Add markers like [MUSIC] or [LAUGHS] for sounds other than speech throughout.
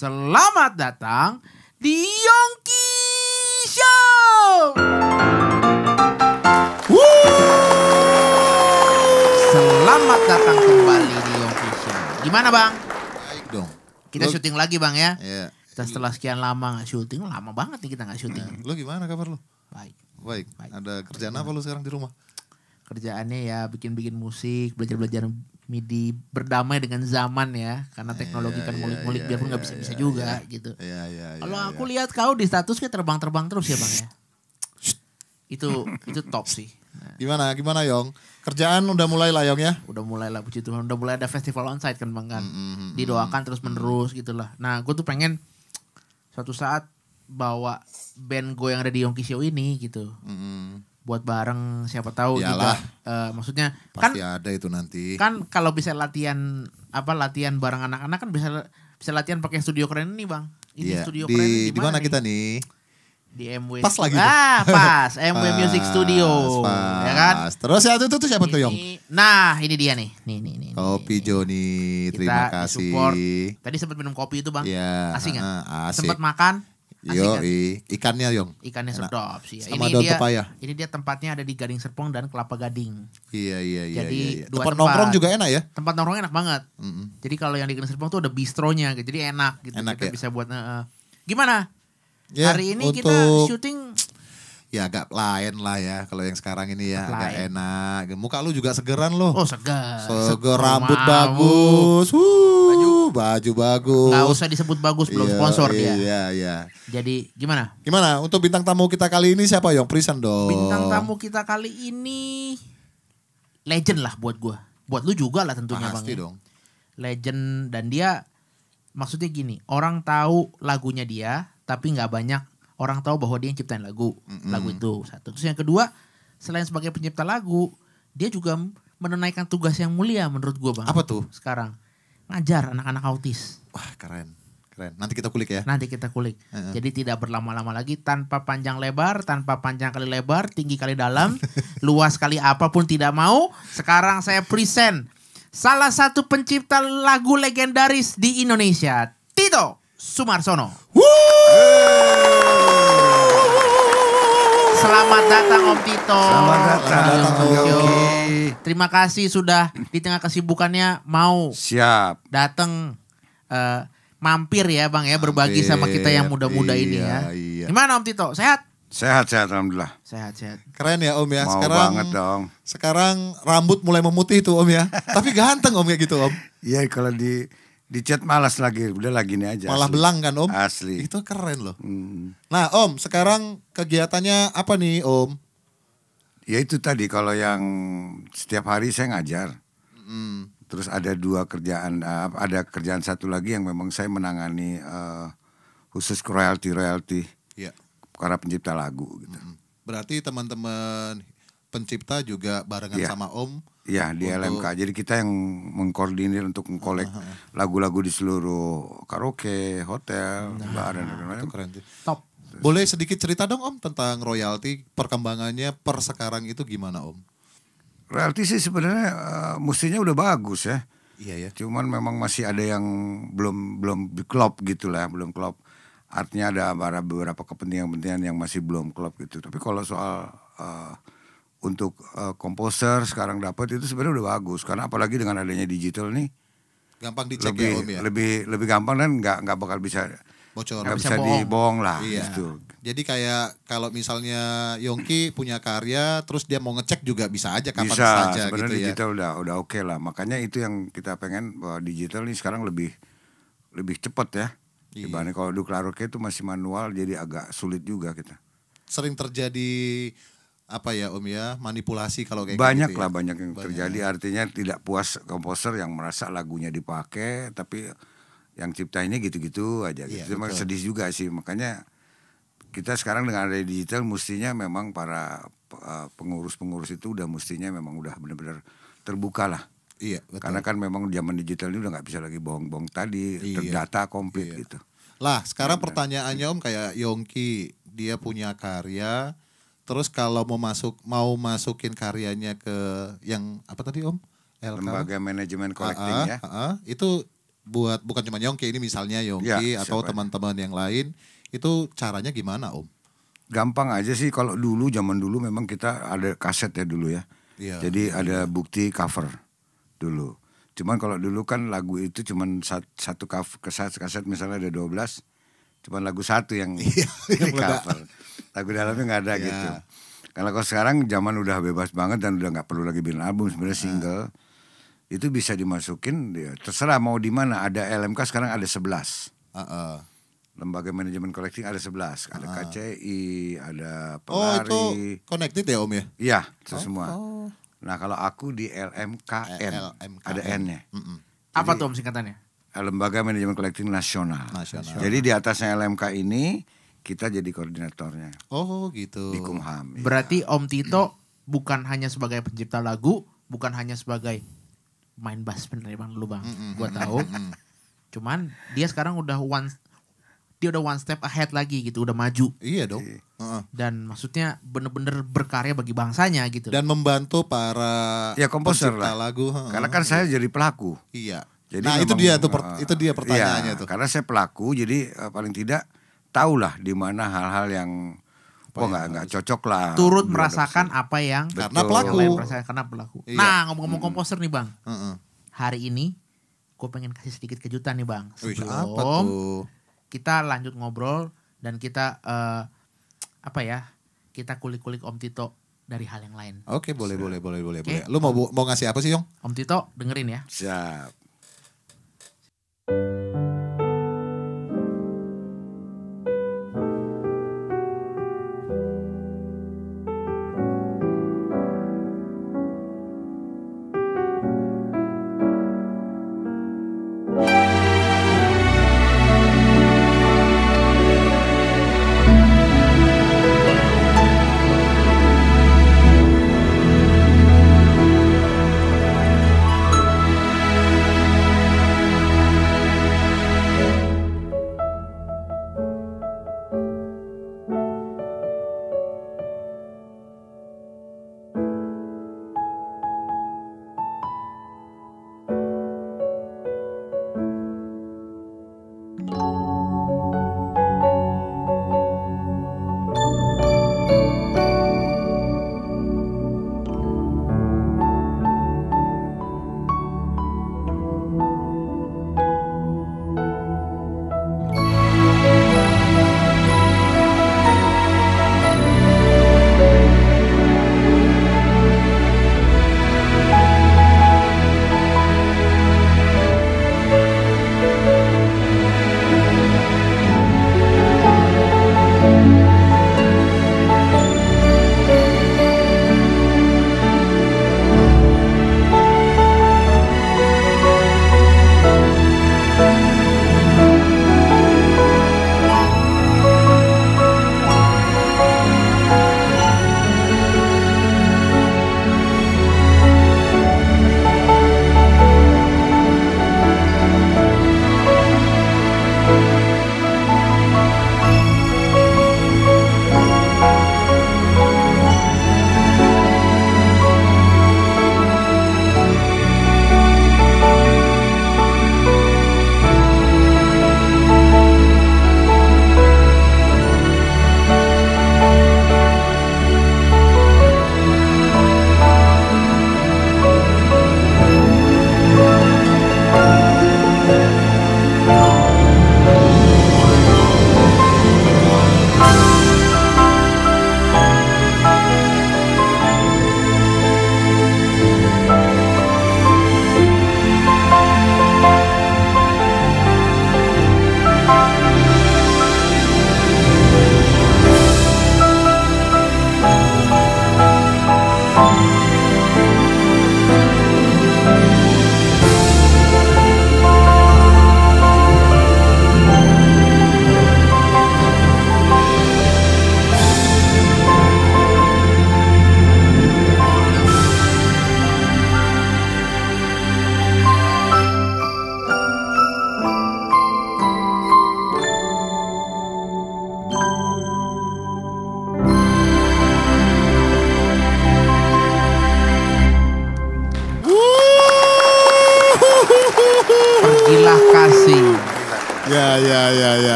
Selamat datang di Yongki Show. Selamat datang kembali di Yongki Show. Gimana bang? Baik dong. Kita Lo... syuting lagi bang ya. Iya. setelah sekian lama nggak syuting, lama banget nih kita nggak syuting. Nah, lo gimana kabar lo? Baik. Baik. Baik. Ada kerjaan Baik. apa lo sekarang di rumah? Kerjaannya ya bikin-bikin musik, belajar-belajar MIDI berdamai dengan zaman ya karena teknologi iya, kan iya, mulik-mulik iya, biarpun nggak bisa-bisa juga gitu. Kalau aku lihat kau di statusnya terbang-terbang terus ya bang ya. itu itu top sih. Nah. Gimana gimana Yong? Kerjaan udah mulai lah Yong ya? Udah mulai lah puji Tuhan. Udah mulai ada festival onsite kan bang kan. Mm, Didoakan mm-hmm. terus menerus gitulah. Nah gue tuh pengen suatu saat bawa band gue yang ada di Yongki Show ini gitu buat bareng siapa tahu gitu. Yalah. juga uh, eh, maksudnya kan pasti kan, ada itu nanti kan kalau bisa latihan apa latihan bareng anak-anak kan bisa bisa latihan pakai studio keren nih bang ini yeah. studio di, keren di mana kita nih di MW pas lagi ah tuh. [LAUGHS] pas MW pas, Music Studio pas. ya kan terus ya itu tuh siapa ini, tuh Yong nah ini dia nih nih nih, nih kopi Joni terima kita kasih support. tadi sempat minum kopi itu bang yeah. asing nggak uh, sempat makan Yo, kan? ikannya Yong. Ikannya sedap sih. Sama ini daun dia, pepaya. Ini dia tempatnya ada di Gading Serpong dan Kelapa Gading. Iya iya iya. Jadi iya, iya. Dua tempat, tempat nongkrong juga enak ya? Tempat nongkrong enak banget. Mm -hmm. Jadi kalau yang di Gading Serpong tuh ada bistronya, gitu. jadi enak gitu. Enak, kita ya? bisa buat. Uh, gimana? Yeah, Hari ini untuk... kita syuting ya agak lain lah ya kalau yang sekarang ini ya agak, agak enak. Muka lu juga segeran loh. Oh segar. Segar rambut Mau. bagus. baju. baju bagus. Gak usah disebut bagus belum iya, sponsor iya, dia. Iya iya. Jadi gimana? Gimana untuk bintang tamu kita kali ini siapa yang Prison dong. Bintang tamu kita kali ini legend lah buat gua. Buat lu juga lah tentunya Pasti bang. Pasti ya. dong. Legend dan dia maksudnya gini orang tahu lagunya dia tapi nggak banyak orang tahu bahwa dia yang ciptain lagu mm -hmm. lagu itu satu terus yang kedua selain sebagai pencipta lagu dia juga menunaikan tugas yang mulia menurut gua bang apa tuh sekarang ngajar anak-anak autis wah keren keren nanti kita kulik ya nanti kita kulik uh -huh. jadi tidak berlama-lama lagi tanpa panjang lebar tanpa panjang kali lebar tinggi kali dalam [LAUGHS] luas kali apapun tidak mau sekarang saya present salah satu pencipta lagu legendaris di Indonesia Tito Sumarsono. Woo! Selamat datang Om Tito. Selamat datang, Selamat datang Om Yogi. Terima kasih sudah di tengah kesibukannya mau siap datang uh, mampir ya Bang ya berbagi mampir, sama kita yang muda-muda iya, ini ya. Iya, iya. Gimana Om Tito? Sehat? Sehat sehat alhamdulillah. Sehat sehat. Keren ya Om ya. Sekarang, Mau sekarang banget dong. Sekarang rambut mulai memutih tuh Om ya. Tapi ganteng Om ya gitu Om. Iya kalau di di malas lagi, udah lagi nih aja. Malah belang kan om? Asli. Itu keren loh. Hmm. Nah om, sekarang kegiatannya apa nih om? Ya itu tadi kalau yang setiap hari saya ngajar. Hmm. Terus ada dua kerjaan, eh, ada kerjaan satu lagi yang memang saya menangani uh, khusus royalty royalty. Iya. Para pencipta lagu gitu. Hmm. Berarti teman-teman pencipta juga barengan ya. sama om Iya di untuk... LMK. Jadi kita yang mengkoordinir untuk mengkolek lagu-lagu di seluruh karaoke, hotel, nah, bar dan lain-lain. Keren. Top. Boleh sedikit cerita dong Om tentang royalti perkembangannya per sekarang itu gimana Om? Royalti sih sebenarnya uh, eh, mestinya udah bagus ya. Iya ya. Cuman memang masih ada yang belum belum klop gitu lah, belum klop. Artinya ada beberapa kepentingan-kepentingan yang masih belum klop gitu. Tapi kalau soal uh, untuk uh, komposer sekarang dapat itu sebenarnya udah bagus karena apalagi dengan adanya digital nih gampang dicek ya, lebih, ya Om ya. Lebih lebih gampang dan nggak nggak bakal bisa bocor. Gak bisa, bisa dibohong lah iya. gitu. Jadi kayak kalau misalnya Yongki punya karya terus dia mau ngecek juga bisa aja kapan bisa, saja gitu ya. digital udah udah oke okay lah. Makanya itu yang kita pengen bahwa digital nih sekarang lebih lebih cepet ya. Iya. Dibanding kalau dulu itu masih manual jadi agak sulit juga kita. Sering terjadi apa ya Om ya manipulasi kalau kayak banyak gitu ya? lah ya? banyak yang banyak. terjadi artinya tidak puas komposer yang merasa lagunya dipakai tapi yang cipta ini gitu-gitu aja gitu ya, Memang sedih juga sih makanya kita sekarang dengan ada digital mestinya memang para eh, pengurus-pengurus itu udah mestinya memang udah benar-benar terbuka lah Iya, betul. Karena kan memang zaman digital ini udah nggak bisa lagi bohong-bohong tadi, iya. terdata komplit iya. gitu. Lah, sekarang ya, pertanyaannya Om kayak Yongki, dia punya karya, Terus kalau mau masuk mau masukin karyanya ke yang apa tadi Om? LK? Lembaga Manajemen Collecting ya. Uh -uh, itu buat bukan cuma Yongki ini misalnya Yongki ya, atau ya? teman-teman yang lain itu caranya gimana Om? Gampang aja sih kalau dulu zaman dulu memang kita ada kaset ya dulu ya. ya Jadi iya, ada iya. bukti cover dulu. Cuman kalau dulu kan lagu itu cuman satu, satu kaset, kaset misalnya ada 12 cuma lagu satu yang, [LAUGHS] cover. Lagu dalamnya nggak ada yeah. gitu. Karena kalau sekarang zaman udah bebas banget dan udah nggak perlu lagi bikin album sebenarnya ah. single itu bisa dimasukin ya terserah mau di mana ada LMK sekarang ada sebelas uh -uh. lembaga manajemen collecting ada sebelas, uh -uh. ada KCI ada pelari. oh itu connected ya om ya iya itu oh, semua oh. nah kalau aku di LMKN, eh, LMKN. ada N-nya mm -mm. apa tuh om singkatannya Eh, Lembaga Manajemen Kolektif Nasional. Nasional. Jadi di atasnya LMK ini kita jadi koordinatornya. Oh gitu. Di Kumham. Ya. Berarti Om Tito bukan hanya sebagai pencipta lagu, bukan hanya sebagai main bass penerimaan bang dulu bang, mm-hmm. gua tahu. [LAUGHS] Cuman dia sekarang udah one dia udah one step ahead lagi gitu, udah maju. Iya dong. Iya. Dan maksudnya bener-bener berkarya bagi bangsanya gitu. Dan membantu para ya komposer lah. lagu. Karena kan saya iya. jadi pelaku. Iya. Jadi nah itu dia tuh eh, itu dia iya, pertanyaannya ya, tuh. Karena saya pelaku jadi uh, paling tidak tahulah di mana hal-hal yang kok oh, nggak nggak cocok lah. Turut merasakan apa yang Betul. karena pelaku. Yang karena pelaku. Iya. Nah ngomong-ngomong hmm. komposer nih bang, Hmm. hari ini gue pengen kasih sedikit kejutan nih bang. Sebelum kita lanjut ngobrol dan kita uh, apa ya kita kulik-kulik Om Tito dari hal yang lain. Oke, boleh, boleh boleh, boleh, boleh, okay. boleh. Lu mau mau ngasih apa sih, Yong? Om Tito, dengerin ya. Siap. Thank you.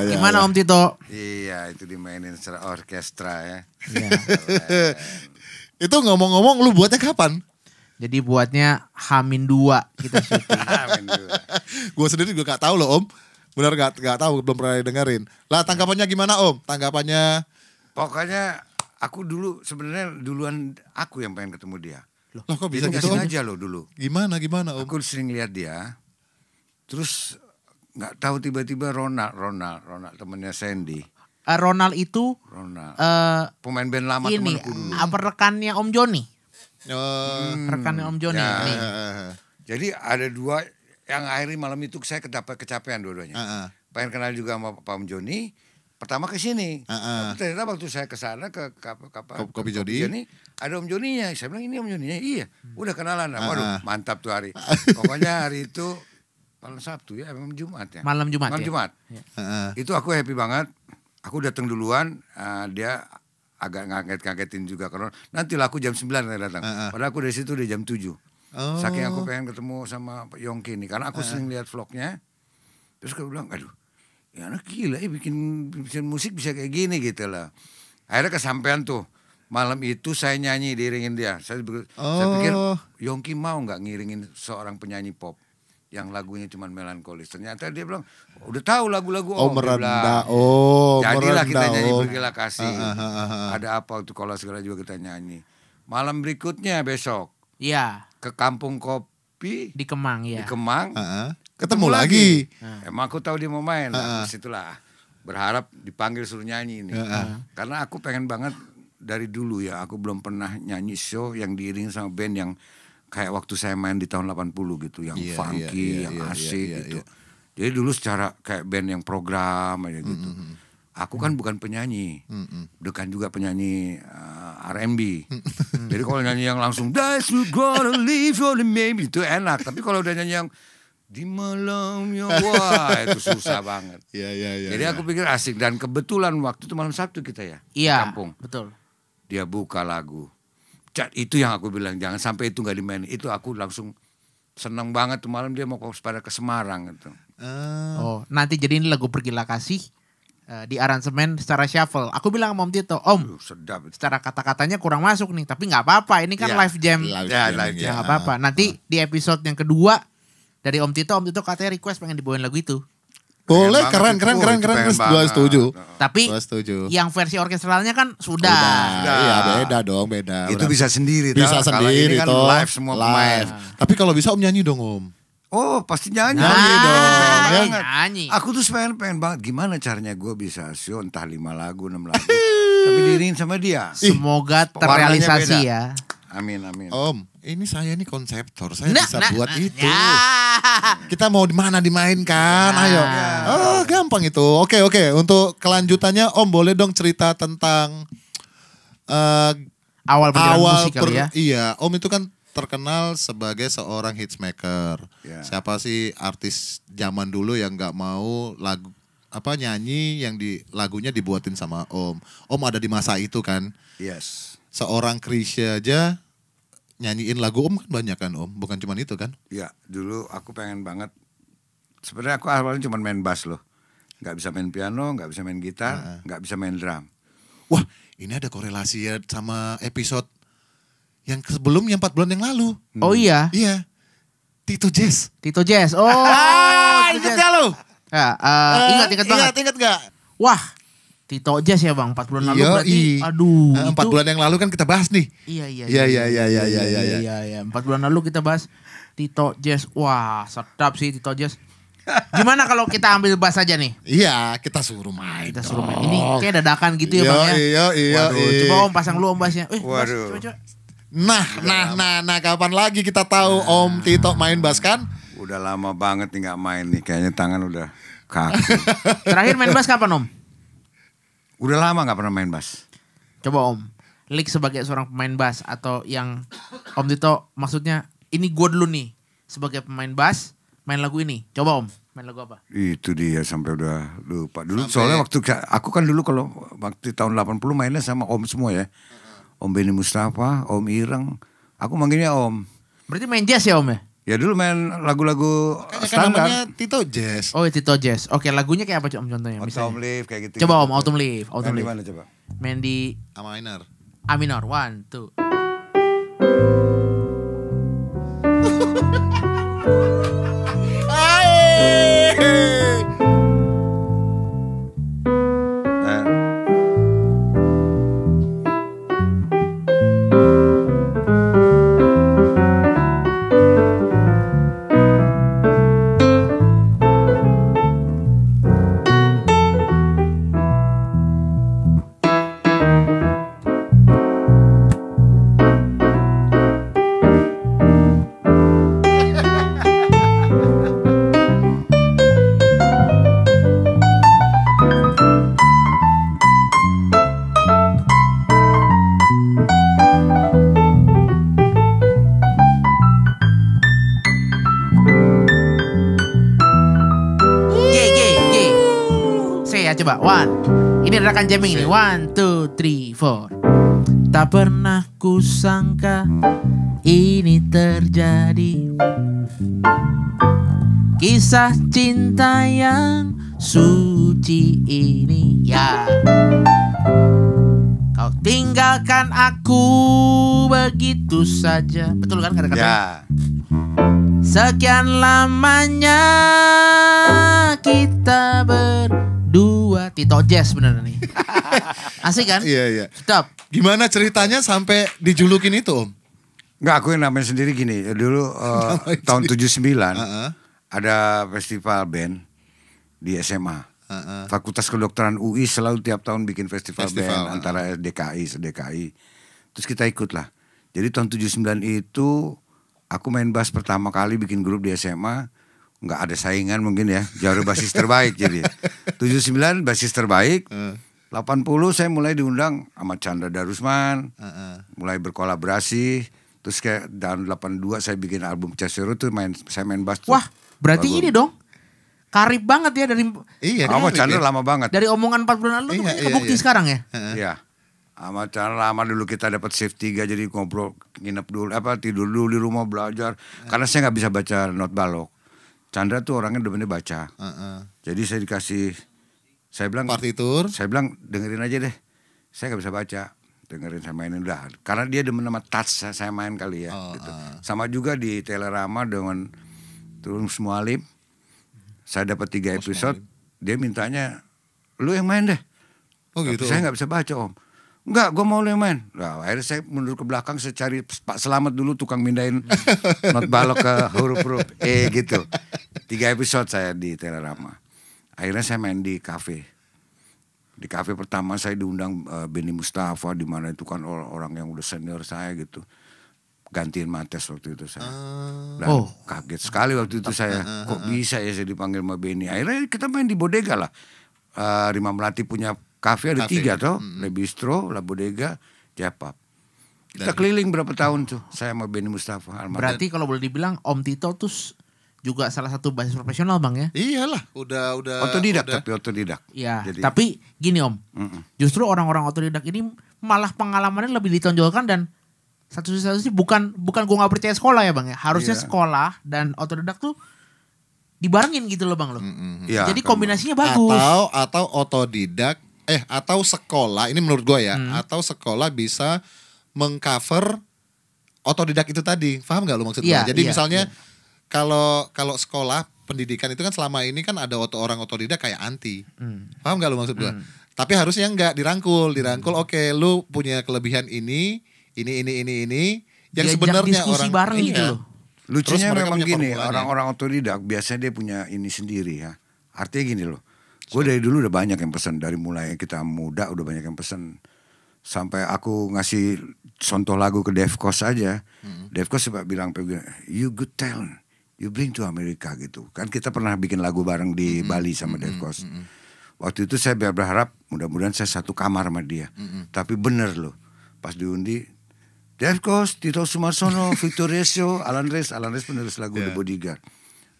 ya, ya, Gimana iya. Om Tito? Iya, itu dimainin secara orkestra ya. Iya. [LAUGHS] itu ngomong-ngomong lu buatnya kapan? Jadi buatnya Hamin 2 kita syuting. [LAUGHS] Hamin 2. [LAUGHS] gue sendiri juga gak tahu loh Om. Benar gak, gak tahu, belum pernah dengerin. Lah tanggapannya gimana Om? Tanggapannya? Pokoknya aku dulu sebenarnya duluan aku yang pengen ketemu dia. Loh, loh kok bisa gitu? Om? aja loh dulu. Gimana gimana Om? Aku sering lihat dia. Terus nggak tahu tiba-tiba Ronald Ronald Ronald temennya Sandy uh, Ronald itu Ronald uh, pemain band lama ini apa eh, rekannya Om Joni uh, hmm, rekannya Om Joni ya. jadi ada dua yang akhirnya malam itu saya kedapat kecapean dua-duanya uh -uh. pengen kenal juga sama Pak Om Joni pertama ke sini. Uh, uh. Ternyata waktu saya ke sana ke kapal kopi, kopi Joni. Joni ada Om Joninya. Saya bilang ini Om Joninya. Iya, udah kenalan. Uh, uh. Waduh, mantap tuh hari. [LAUGHS] Pokoknya hari itu malam Sabtu ya malam Jumat ya malam Jumat malam ya? Jumat ya. itu aku happy banget aku datang duluan uh, dia agak ngaget-ngagetin juga karena nanti laku jam 9 saya datang uh, uh. padahal aku dari situ udah jam 7 oh. saking aku pengen ketemu sama Yongki nih karena aku uh. sering lihat vlognya terus aku bilang aduh ya anak gila ya bikin, bikin musik bisa kayak gini gitu lah akhirnya kesampaian tuh malam itu saya nyanyi diiringin dia saya, oh. saya pikir oh. Yongki mau nggak ngiringin seorang penyanyi pop yang lagunya cuma melankolis. Ternyata dia bilang udah tahu lagu-lagu oh, oh merenda. Bilang, oh, Jadilah kita nyanyi oh. kasih. Ah, ah, ah, Ada apa untuk kalau segala juga kita nyanyi. Malam berikutnya besok. Iya. Ke kampung kopi di Kemang ya. Di Kemang. Ketemu, ketemu lagi. lagi. Emang aku tahu dia mau main. Uh, berharap dipanggil suruh nyanyi ini. Karena aku pengen banget dari dulu ya aku belum pernah nyanyi show yang diiringi sama band yang kayak waktu saya main di tahun 80 gitu yang yeah, iya, funky, yeah, yeah, yang yeah, iya, asik yeah, yeah, gitu. Yeah. Jadi dulu secara kayak band yang program aja gitu. Mm -hmm. Aku kan mm. bukan penyanyi, mm -hmm. bukan juga penyanyi uh, eh, R&B. Jadi kalau nyanyi yang langsung That's you gonna leave you maybe itu enak. Tapi kalau udah nyanyi yang di malamnya [LAUGHS] wah itu susah banget. Yeah, yeah, yeah, Jadi yeah. aku pikir asik dan kebetulan waktu itu malam Sabtu kita ya yeah, di iya, kampung. Betul. Dia buka lagu cat itu yang aku bilang jangan sampai itu nggak dimainin itu aku langsung seneng banget tuh malam dia mau pada ke Semarang itu uh. Ah. oh nanti jadi ini lagu pergilah kasih uh, di aransemen secara shuffle. Aku bilang sama Om Tito, Om, uh, sedap. secara kata-katanya kurang masuk nih, tapi nggak apa-apa. Ini kan yeah. live jam, live ya, live ya, jam. Ya, apa-apa. Nanti uh. di episode yang kedua dari Om Tito, Om Tito katanya request pengen dibawain lagu itu. Boleh keren keren keren keren keren, gue setuju. Tapi gua setuju. yang versi orkestralnya kan sudah. sudah. Iya beda dong beda. Itu Udah. bisa sendiri. Bisa sendiri kan toh. live semua live. Pemain. Tapi kalau bisa om nyanyi dong om. Oh pasti nyanyi. Nyanyi dong. Ya nyanyi. Aku tuh pengen pengen banget gimana caranya gue bisa show entah lima lagu enam lagu. tapi diriin sama dia. Semoga terrealisasi ya. Amin amin. Om ini saya ini konseptor saya nah, bisa nah, buat nah, itu. Ya. [LAUGHS] kita mau di mana dimainkan? Nah, Ayo. Oh, gampang itu. Oke, oke. Untuk kelanjutannya Om boleh dong cerita tentang uh, awal awal musik per, ya. Iya, Om itu kan terkenal sebagai seorang hitsmaker. Yeah. Siapa sih artis zaman dulu yang nggak mau lagu apa nyanyi yang di lagunya dibuatin sama Om? Om ada di masa itu kan? Yes. Seorang Krisya aja nyanyiin lagu Om kan banyak kan Om, bukan cuma itu kan? Iya, dulu aku pengen banget. Sebenarnya aku awalnya cuma main bass loh, nggak bisa main piano, nggak bisa main gitar, nggak bisa main drum. Wah, ini ada korelasi ya sama episode yang sebelumnya empat bulan yang lalu. Oh hmm. Oh iya. Iya. Tito Jazz. Tito Jazz. Oh. [LAUGHS] Ah, ingat gak ya lu? Ya, uh, uh, ingat ingat eh, Ingat ingat gak? Wah, Tito Jazz ya bang, 4 bulan lalu Yo, iya, berarti, i. Iya. aduh. Nah, eh, 4 itu, bulan yang lalu kan kita bahas nih. Iya iya iya iya iya iya iya iya. iya, iya, iya. 4 iya. bulan lalu kita bahas Tito Jazz, wah sedap sih Tito Jazz. Gimana kalau kita ambil bass aja nih? Iya, kita suruh main. Kita suruh main. Ini kayak dadakan gitu ya, Bang ya. Iya, iya, iya. Coba Om pasang lu Om bassnya. Eh, Waduh. Bass, coba, coba. Nah, nah, nah, nah, kapan lagi kita tahu nah. Om Tito main bass kan? Udah lama banget nih gak main nih, kayaknya tangan udah kaku. [LAUGHS] Terakhir main bass kapan Om? Udah lama gak pernah main bass. Coba Om, Lik sebagai seorang pemain bass atau yang Om Tito maksudnya ini gue dulu nih sebagai pemain bass main lagu ini. Coba Om, main lagu apa? Itu dia sampai udah lupa. Dulu sampai... soalnya waktu aku kan dulu kalau waktu tahun 80 mainnya sama Om semua ya. Om Beni Mustafa, Om Ireng. Aku manggilnya Om. Berarti main jazz ya Om ya? Ya dulu main lagu-lagu kan kan standar. kan namanya Tito Jazz. Oh Tito Jazz. Oke lagunya kayak apa om contohnya? Autumn Leaf kayak gitu. Coba om Autumn Leaf. Autumn Leaf. Main di mana coba? Main di A minor. A minor. One, two. coba one. Ini rekan jamming ini. One, two, three, four. Tak pernah ku sangka ini terjadi. Kisah cinta yang suci ini ya. Kau tinggalkan aku begitu saja. Betul kan kata-kata? Ya. Sekian lamanya kita ber dua Tito Jazz bener nih. [LAUGHS] Asik kan? Iya, iya. Stop. Gimana ceritanya sampai dijulukin itu Om? Enggak, aku yang namain sendiri gini. Dulu uh, [LAUGHS] tahun 79 uh -uh. ada festival band di SMA. Uh -uh. Fakultas Kedokteran UI selalu tiap tahun bikin festival, festival band uh -uh. antara DKI, DKI. Terus kita ikut lah. Jadi tahun 79 itu aku main bass pertama kali bikin grup di SMA nggak ada saingan mungkin ya. jauh basis terbaik jadi. 79 basis terbaik. Eh. Uh. 80 saya mulai diundang sama Chandra Darusman. Uh -uh. Mulai berkolaborasi. Terus kayak dan 82 saya bikin album Cesero tuh main saya main bass. Wah, berarti album. ini dong karib banget ya dari Iya, sama Chandra ya. lama banget. Dari omongan 4 bulan lalu iya, tuh iya, kebukti iya. sekarang ya. Iya. Sama Chandra lama dulu kita dapat shift tiga jadi ngobrol nginep dulu apa tidur dulu di rumah belajar iya. karena saya nggak bisa baca not balok. Chandra tuh orangnya demennya baca. Uh -uh. Jadi saya dikasih saya bilang partitur. Saya bilang dengerin aja deh. Saya nggak bisa baca. Dengerin saya mainin udah. Karena dia demen sama touch saya main kali ya. Oh, gitu. uh. Sama juga di Telerama dengan turun semua alim. Saya dapat tiga episode. dia mintanya lu yang main deh. Oh gitu. Tapi saya nggak bisa baca om. Enggak, gue mau lu main. Nah, akhirnya saya mundur ke belakang, saya cari Pak Selamat dulu tukang mindahin [LAUGHS] not balok ke huruf-huruf E gitu. Tiga episode saya di Telerama. Akhirnya saya main di kafe. Di kafe pertama saya diundang uh, Benny Mustafa, di mana itu kan orang yang udah senior saya gitu. Gantiin Mates waktu itu saya. Ah. Dan oh. kaget sekali waktu itu saya. Ah, ah, Kok bisa ya saya dipanggil sama Benny. Akhirnya kita main di bodega lah. Uh, eh, Rima Melati punya Kafe ada Cafe. tiga toh, hmm. Le Bistro, La Bodega, Japap. Kita Dan keliling berapa tahun tuh saya sama Benny Mustafa. Berarti kalau boleh dibilang Om Tito tuh juga salah satu basis profesional bang ya? Iyalah, udah udah. Otodidak udah. tapi otodidak. Iya. tapi gini om, mm -mm. justru orang-orang otodidak ini malah pengalamannya lebih ditonjolkan dan satu satu sih bukan bukan gua nggak percaya sekolah ya bang ya. Harusnya yeah. sekolah dan otodidak tuh dibarengin gitu loh bang loh. Mm -hmm. ya, Jadi kombinasinya kamu. bagus. Atau atau otodidak eh atau sekolah ini menurut gue ya hmm. atau sekolah bisa mengcover otodidak itu tadi paham gak lu maksudnya yeah, jadi yeah, misalnya iya. kalau yeah. kalau sekolah pendidikan itu kan selama ini kan ada orang otodidak kayak anti hmm. paham nggak lo maksud gue hmm. tapi harusnya nggak dirangkul hmm. dirangkul hmm. oke okay, lu punya kelebihan ini ini ini ini ini yang sebenarnya orang bareng iya. gitu loh. Lucunya memang gini, orang-orang otodidak biasanya dia punya ini sendiri ya. Artinya gini loh Gue dari dulu udah banyak yang pesen dari mulai kita muda udah banyak yang pesen sampai aku ngasih contoh lagu ke Devkos aja. Hmm. Devkos sempat bilang you good talent, you bring to America gitu. Kan kita pernah bikin lagu bareng di hmm. hmm Bali sama hmm. Devkos. Hmm, hmm, hmm. Waktu itu saya berharap mudah-mudahan saya satu kamar sama dia. Hmm. Tapi bener loh, pas diundi Devkos, Tito Sumarsono, [LAUGHS] Victoresio, Alan Reis, Alan Reis penulis lagu yeah. The Bodyguard.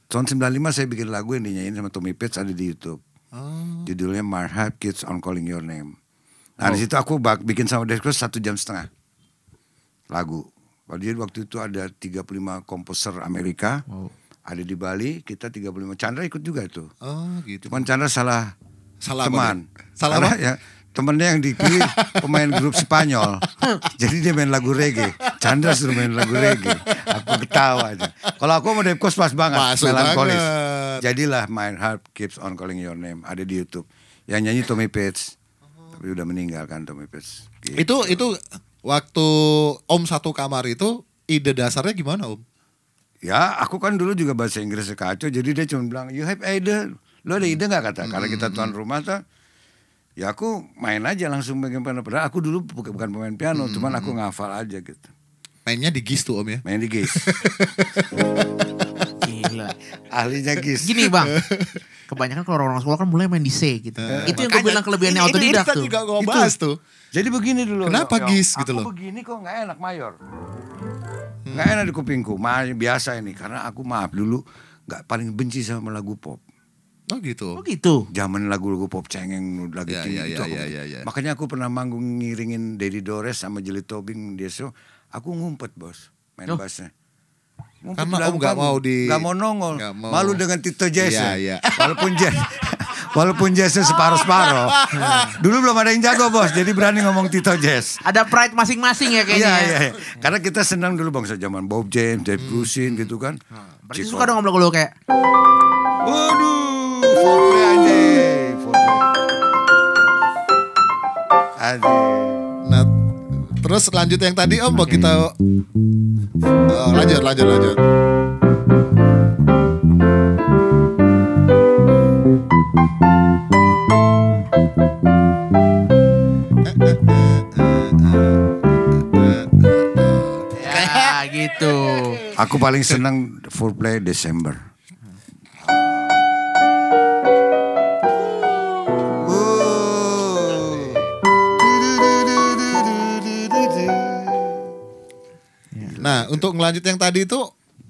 Tahun 95 saya bikin lagu yang dinyanyiin sama Tommy Page ada di YouTube. Hmm. Judulnya My Heart Kids on Calling Your Name. Nah, oh. di situ aku bak bikin sama Dave satu jam setengah lagu. Padahal waktu itu ada 35 komposer Amerika. Oh. Ada di Bali, kita 35. Chandra ikut juga itu. Oh, gitu. Cuman Chandra salah salah teman. Apa? Salah Karena apa? Ya, temennya yang dipilih pemain grup Spanyol. [LAUGHS] Jadi dia main lagu reggae. Chandra suruh main lagu reggae. Aku ketawa aja. Kalau aku mau Dave Cross pas banget. Masuk Banget jadilah My Heart Keeps On Calling Your Name ada di YouTube yang nyanyi Tommy Page tapi udah meninggal kan Tommy Page gitu. itu itu waktu Om satu kamar itu ide dasarnya gimana Om ya aku kan dulu juga bahasa Inggris kacau jadi dia cuma bilang you have idea lo ada ide nggak kata hmm. karena kita tuan rumah tuh ya aku main aja langsung pegang piano padahal aku dulu bukan pemain piano hmm. cuman aku ngafal aja gitu mainnya di gis tuh om ya main di gis [LAUGHS] gila. Ahlinya Gis. Gini bang, [LAUGHS] kebanyakan kalau orang-orang sekolah kan mulai main di C gitu. Uh, itu yang gue bilang kelebihannya ini, autodidak ini tuh. juga gue bahas tuh. Jadi begini dulu. Kenapa yo, yo, Gis gitu loh. Aku begini kok gak enak Mayor. Hmm. Gak enak di kupingku, biasa ini. Karena aku maaf dulu gak paling benci sama lagu pop. Oh gitu. Oh gitu. Zaman lagu-lagu pop cengeng lagu yeah, ya, yeah, gitu. Yeah, ya, yeah, yeah. Makanya aku pernah manggung ngiringin Dedi Dores sama Jelly Tobing dia so aku ngumpet bos main oh. bassnya. Karena om nggak mau di nggak mau nongol, gak mau. malu dengan Tito Jason. Iya, iya. [LAUGHS] Walaupun Jason [LAUGHS] Walaupun Jazznya separuh-separuh. [LAUGHS] Hmm. Dulu belum ada yang jago bos, jadi berani ngomong Tito Jazz. Ada pride masing-masing ya kayaknya. Iya, iya, iya. Karena kita senang dulu bangsa zaman Bob James, Dave hmm. Brusin gitu kan. Berarti suka dong ngobrol lo kayak. Waduh, foreplay aja. Aja. Nah, terus lanjut yang tadi om, hmm. kita Uh, lanjut, lanjut, lanjut. Ya, gitu. Aku paling senang full play Desember. untuk ngelanjut yang tadi itu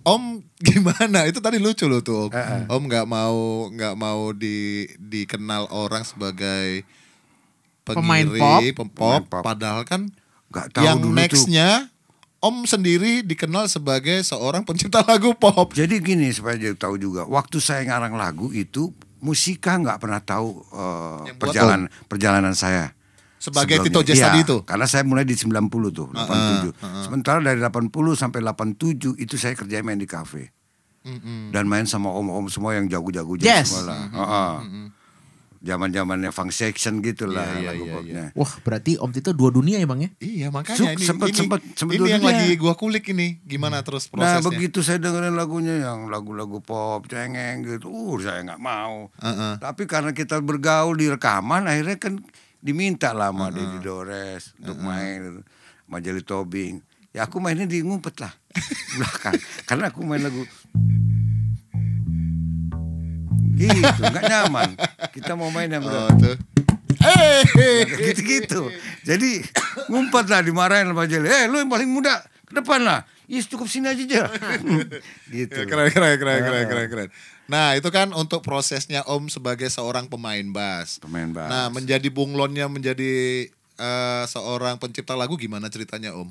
Om [LAUGHS] gimana? Itu tadi lucu loh tuh Om. Uh -uh. Om nggak mau nggak mau di dikenal orang sebagai pemain pop, pem -pop, pemain pop. padahal kan nggak tahu yang nextnya Om sendiri dikenal sebagai seorang pencipta [LAUGHS] lagu pop. Jadi gini supaya dia tahu juga, waktu saya ngarang lagu itu musika nggak pernah tahu uh, perjalanan perjalanan saya sebagai Sebelum, Tito Jazz ya, tadi itu. Karena saya mulai di 90 tuh, 87. Uh, uh, uh. Sementara dari 80 sampai 87 itu saya kerja main di kafe. Uh, uh. Dan main sama om-om semua yang jago-jago yes. semua lah. Uh, uh. uh -uh. zaman funk section gitu lah yeah, lagu iya, yeah, iya. popnya. Wah berarti Om Tito dua dunia ya bang ya? Iya makanya Suk, ini, sempet, ini, sempet, sempet ini yang lagi gua kulik ini gimana hmm. terus nah, prosesnya. Nah begitu saya dengerin lagunya yang lagu-lagu pop cengeng gitu, uh saya gak mau. Uh -uh. Tapi karena kita bergaul di rekaman akhirnya kan diminta lama uh -huh. di Dores untuk uh -huh. main majelis Tobing. Ya aku mainnya di ngumpet lah belakang [LAUGHS] karena aku main lagu gitu nggak nyaman kita mau main yang udah oh, gitu-gitu jadi ngumpet lah dimarahin sama Jeli eh lu yang paling muda ke depan lah Yes iya, cukup sini aja aja. [LAUGHS] gitu. Ya, keren keren keren keren keren. Nah itu kan untuk prosesnya Om sebagai seorang pemain bass. Pemain bass. Nah menjadi bunglonnya menjadi uh, seorang pencipta lagu gimana ceritanya Om?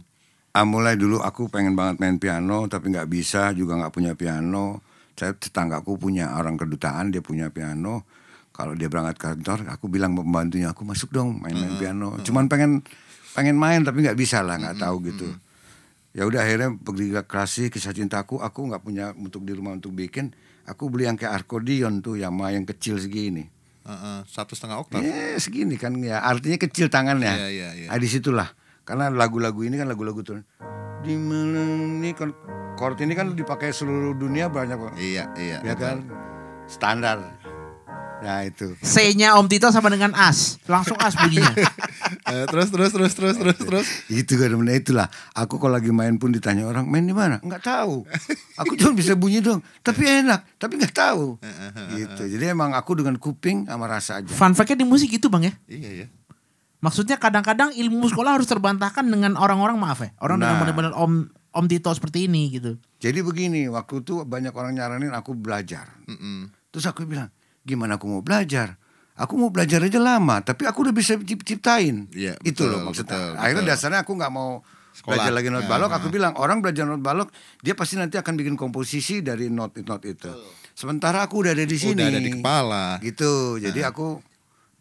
Ah, mulai dulu aku pengen banget main piano tapi nggak bisa juga nggak punya piano. Saya tetanggaku punya orang kedutaan dia punya piano. Kalau dia berangkat kantor aku bilang pembantunya aku masuk dong main-main hmm, piano. Uh, Cuman pengen pengen main tapi nggak bisa lah nggak uh, tahu gitu. Ya udah akhirnya pergi ke klasik kisah cintaku aku nggak punya untuk di rumah untuk bikin aku beli yang kayak Arcodion tuh mah yang kecil segini uh, uh, satu setengah oktav Iya yeah, segini kan ya artinya kecil tangannya yeah, yeah, yeah. nah situlah karena lagu-lagu ini kan lagu-lagu tuh di mana ini kan chord ini kan dipakai seluruh dunia banyak kok iya iya ya kan standar Nah itu. C-nya Om Tito sama dengan as, langsung as bunyinya. [LAUGHS] [LAUGHS] Eh, terus terus terus terus terus terus. Itu kan? demen itulah. Aku kalau lagi main pun ditanya orang main di mana? Enggak tahu. Aku cuma bisa bunyi dong. Tapi enak, tapi nggak tahu. [LAUGHS] gitu. Jadi emang aku dengan kuping sama rasa aja. Fun fact di musik itu, Bang ya? Iya, iya. Maksudnya kadang-kadang ilmu sekolah harus terbantahkan dengan orang-orang maaf ya, orang nah. dengan benar-benar om om Tito seperti ini gitu. Jadi begini, waktu itu banyak orang nyaranin aku belajar. Mm -mm. Terus aku bilang, gimana aku mau belajar? aku mau belajar aja lama tapi aku udah bisa ciptain ya, betul, itu loh maksudnya betul, akhirnya dasarnya aku nggak mau Sekolah. belajar lagi not ya, balok ya, aku nah. bilang orang belajar not balok dia pasti nanti akan bikin komposisi dari not not itu sementara aku udah ada di sini udah ada di kepala gitu jadi nah. aku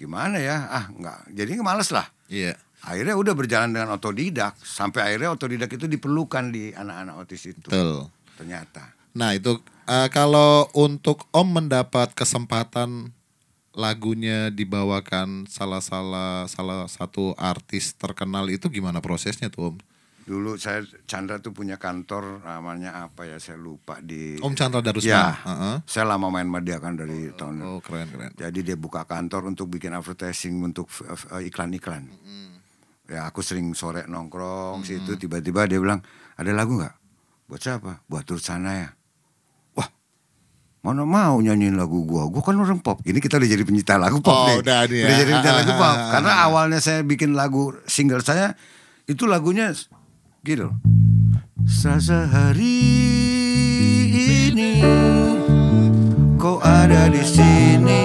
gimana ya ah nggak jadi males lah iya akhirnya udah berjalan dengan otodidak sampai akhirnya otodidak itu diperlukan di anak-anak otis itu Betul. ternyata nah itu uh, kalau untuk om mendapat kesempatan lagunya dibawakan salah salah salah satu artis terkenal itu gimana prosesnya tuh Om? Dulu saya Chandra tuh punya kantor namanya apa ya saya lupa di Om Chandra Darusman. Ya, uh -huh. saya lama main media kan dari oh, tahun. Oh keren keren. Jadi dia buka kantor untuk bikin advertising untuk eh, iklan-iklan. Uh, mm. Ya aku sering sore nongkrong mm -hmm. situ tiba-tiba dia bilang ada lagu nggak? Buat siapa? Buat Tursana ya. Mana mau nyanyiin lagu gua? Gua kan orang pop. Ini kita udah jadi pencipta lagu pop oh, nih. Udah, ya. udah jadi pencipta lagu pop. [LAUGHS] Karena awalnya saya bikin lagu single saya itu lagunya gitu. Sasa hari ini kau ada di sini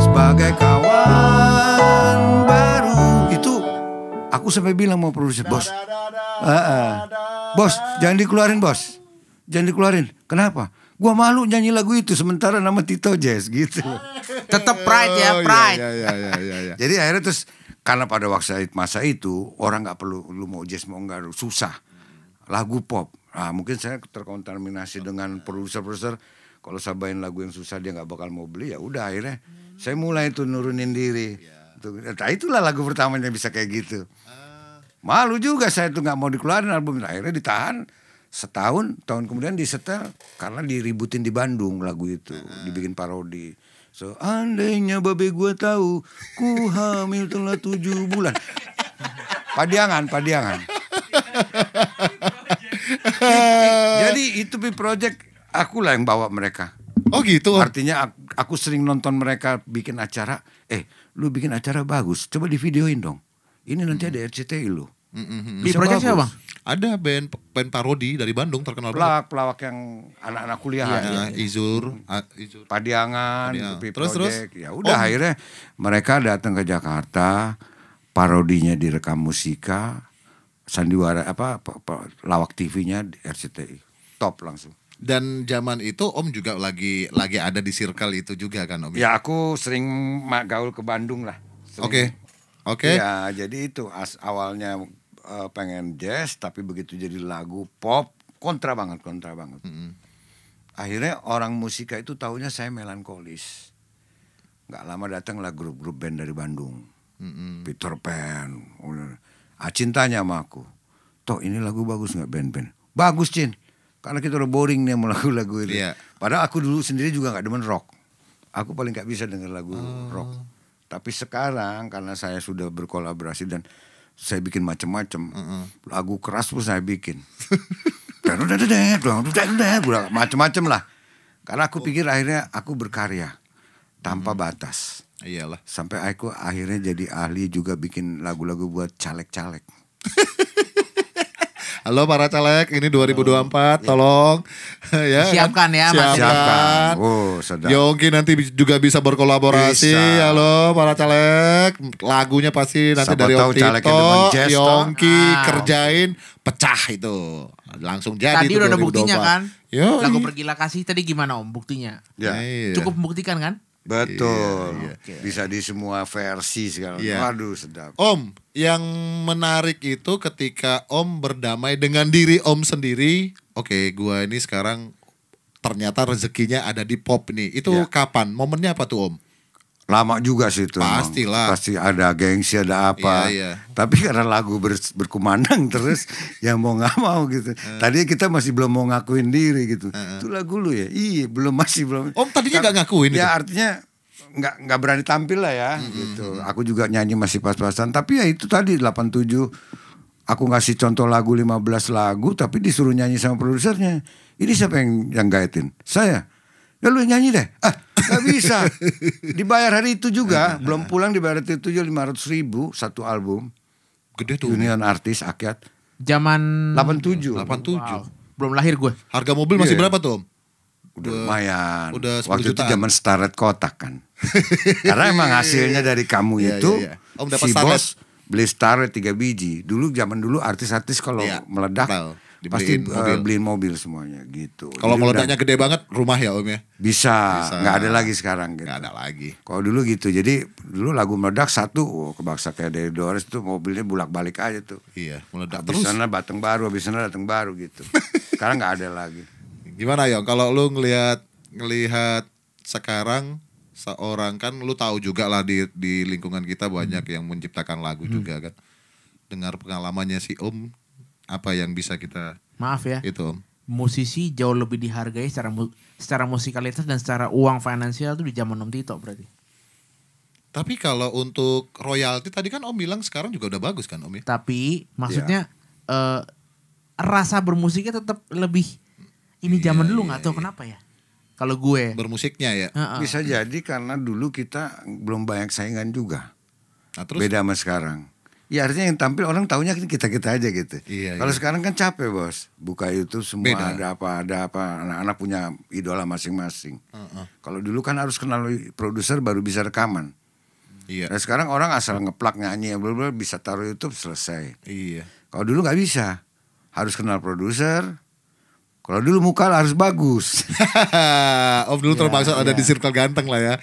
sebagai kawan baru. Itu aku sampai bilang mau produser, "Bos. Uh -uh. Bos, jangan dikeluarin, Bos. Jangan dikeluarin. Kenapa?" Gua malu nyanyi lagu itu sementara nama Tito Jazz gitu. Tetap pride ya, oh, iya, pride. Oh, ya, ya, ya, ya. Jadi akhirnya terus karena pada waktu masa itu orang nggak perlu lu mau jazz mau nggak susah. Lagu pop. Nah, mungkin saya terkontaminasi dengan produser-produser kalau sabain lagu yang susah dia nggak bakal mau beli ya udah akhirnya hmm. saya mulai itu nurunin diri. Yeah. Nah, itulah lagu pertamanya bisa kayak gitu. Uh. Malu juga saya tuh nggak mau dikeluarin album nah, akhirnya ditahan setahun tahun kemudian disetel karena diributin di Bandung lagu itu uh-huh. dibikin parodi so andainya babe gue tahu ku hamil telah tujuh bulan padiangan padiangan jadi itu pi project aku lah yang bawa mereka oh gitu artinya aku, aku sering nonton mereka bikin acara eh lu bikin acara bagus coba di videoin dong ini nanti hmm. ada RCTI lu Mm-hmm. Di siapa bang? Ada band band parodi dari Bandung terkenal pelawak banget. pelawak yang anak-anak kuliah ya, ya, ya. Izur, Izur, Padiangan, Padiangan. Project. terus terus ya oh. udah oh. akhirnya mereka datang ke Jakarta parodinya direkam musika sandiwara apa, apa, apa lawak TV-nya di RCTI top langsung dan zaman itu Om juga lagi lagi ada di circle itu juga kan Om ya aku sering gaul ke Bandung lah oke Oke. Okay. Okay. Ya, jadi itu as awalnya uh, pengen jazz tapi begitu jadi lagu pop kontra banget kontra banget. Mm -hmm. Akhirnya orang musika itu taunya saya melankolis. nggak lama datanglah grup-grup band dari Bandung. Mm -hmm. Peter Pan. acintanya ah, sama aku. Toh ini lagu bagus nggak band-band? Bagus Cin. Karena kita udah boring nih sama lagu-lagu ini. Yeah. Padahal aku dulu sendiri juga nggak demen rock. Aku paling nggak bisa denger lagu oh. rock. Tapi sekarang karena saya sudah berkolaborasi dan saya bikin macam-macam. Mm -hmm. Lagu keras pun saya bikin. Dan udah udah deh deh, macam-macam lah. Karena aku pikir akhirnya aku berkarya tanpa mm -hmm. batas. Iyalah. Sampai aku akhirnya jadi ahli juga bikin lagu-lagu buat caleg-caleg. Halo para caleg, ini 2024, iya. tolong [LAUGHS] ya. Kan? Siapkan ya, Mas. Siapkan. Oh, Yogi nanti juga bisa berkolaborasi. Bisa. Halo para caleg, lagunya pasti nanti Siapa dari Om Tito, Yongki ah. kerjain pecah itu. Langsung jadi Tadi udah ada buktinya kan? Yo, Lagu pergilah kasih tadi gimana Om buktinya? Ya. Iya. Cukup membuktikan kan? Betul. Iya, iya. Okay. Bisa di semua versi sekarang. Iya. Waduh, sedap. Om, yang menarik itu ketika Om berdamai dengan diri Om sendiri. Oke, okay, gua ini sekarang ternyata rezekinya ada di pop nih. Itu iya. kapan? Momennya apa tuh, Om? lama juga sih itu. Pastilah. Pasti ada gengsi ada apa. Iya, iya. Tapi karena lagu ber, berkumandang [LAUGHS] terus ya mau nggak mau gitu. Uh. tadi kita masih belum mau ngakuin diri gitu. Uh. Itu lagu lu ya. Iya, belum masih belum. Om oh, tadinya nggak ngakuin Ya itu. artinya nggak nggak berani tampil lah ya mm -hmm. gitu. Aku juga nyanyi masih pas-pasan tapi ya itu tadi 87 aku ngasih contoh lagu 15 lagu tapi disuruh nyanyi sama produsernya. Ini siapa yang yang gaitin? Saya. Ya lu nyanyi deh. Ah, gak [LAUGHS] bisa. Dibayar hari itu juga. belum pulang dibayar hari itu juga 500 ribu satu album. Gede tuh. Union artis Akyat. Zaman 87. 87. Wow. Belum lahir gue. Harga mobil masih yeah. berapa tuh, Om? Udah lumayan. Udah Waktu jutaan. itu zaman starlet kotak kan. [LAUGHS] Karena emang hasilnya dari kamu iya, itu yeah, yeah. Om dapat si starlet. bos beli starlet tiga biji. Dulu zaman dulu artis-artis kalau yeah. meledak Bal pasti eh, mobil. beliin mobil semuanya gitu. Kalau meledaknya gede banget rumah ya om ya? Bisa, nggak ada lagi sekarang gitu. Gak ada lagi. Kalau dulu gitu, jadi dulu lagu meledak satu, oh, kebaksa kayak dari Doris tuh mobilnya bulak balik aja tuh. Iya, meledak abis terus. sana batang baru, habis sana datang baru gitu. [LAUGHS] sekarang nggak ada lagi. Gimana ya kalau lu ngelihat ngelihat sekarang seorang kan lu tahu juga lah di di lingkungan kita banyak hmm. yang menciptakan lagu hmm. juga kan. Dengar pengalamannya si Om apa yang bisa kita maaf ya itu musisi jauh lebih dihargai secara secara musikalitas dan secara uang finansial itu di zaman Om Tito berarti tapi kalau untuk royalti tadi kan Om bilang sekarang juga udah bagus kan Om ya tapi maksudnya yeah. Iya. uh, rasa bermusiknya tetap lebih ini iya, zaman dulu nggak yeah, tahu yeah. kenapa ya kalau gue bermusiknya ya uh -uh. bisa jadi karena dulu kita belum banyak saingan juga nah, terus? beda sama sekarang Ya artinya yang tampil orang taunya kita kita aja gitu. Iya, Kalau iya. sekarang kan capek bos, buka YouTube semua Beda. ada apa ada apa anak-anak punya idola masing-masing. Uh -uh. Kalau dulu kan harus kenal produser baru bisa rekaman. Iya. Nah sekarang orang asal ngeplak nyanyi ya bisa taruh YouTube selesai. Iya. Kalau dulu nggak bisa, harus kenal produser, kalau dulu muka harus bagus. [LAUGHS] Om dulu ya, terpaksa ya. ada iya. di circle ganteng lah ya.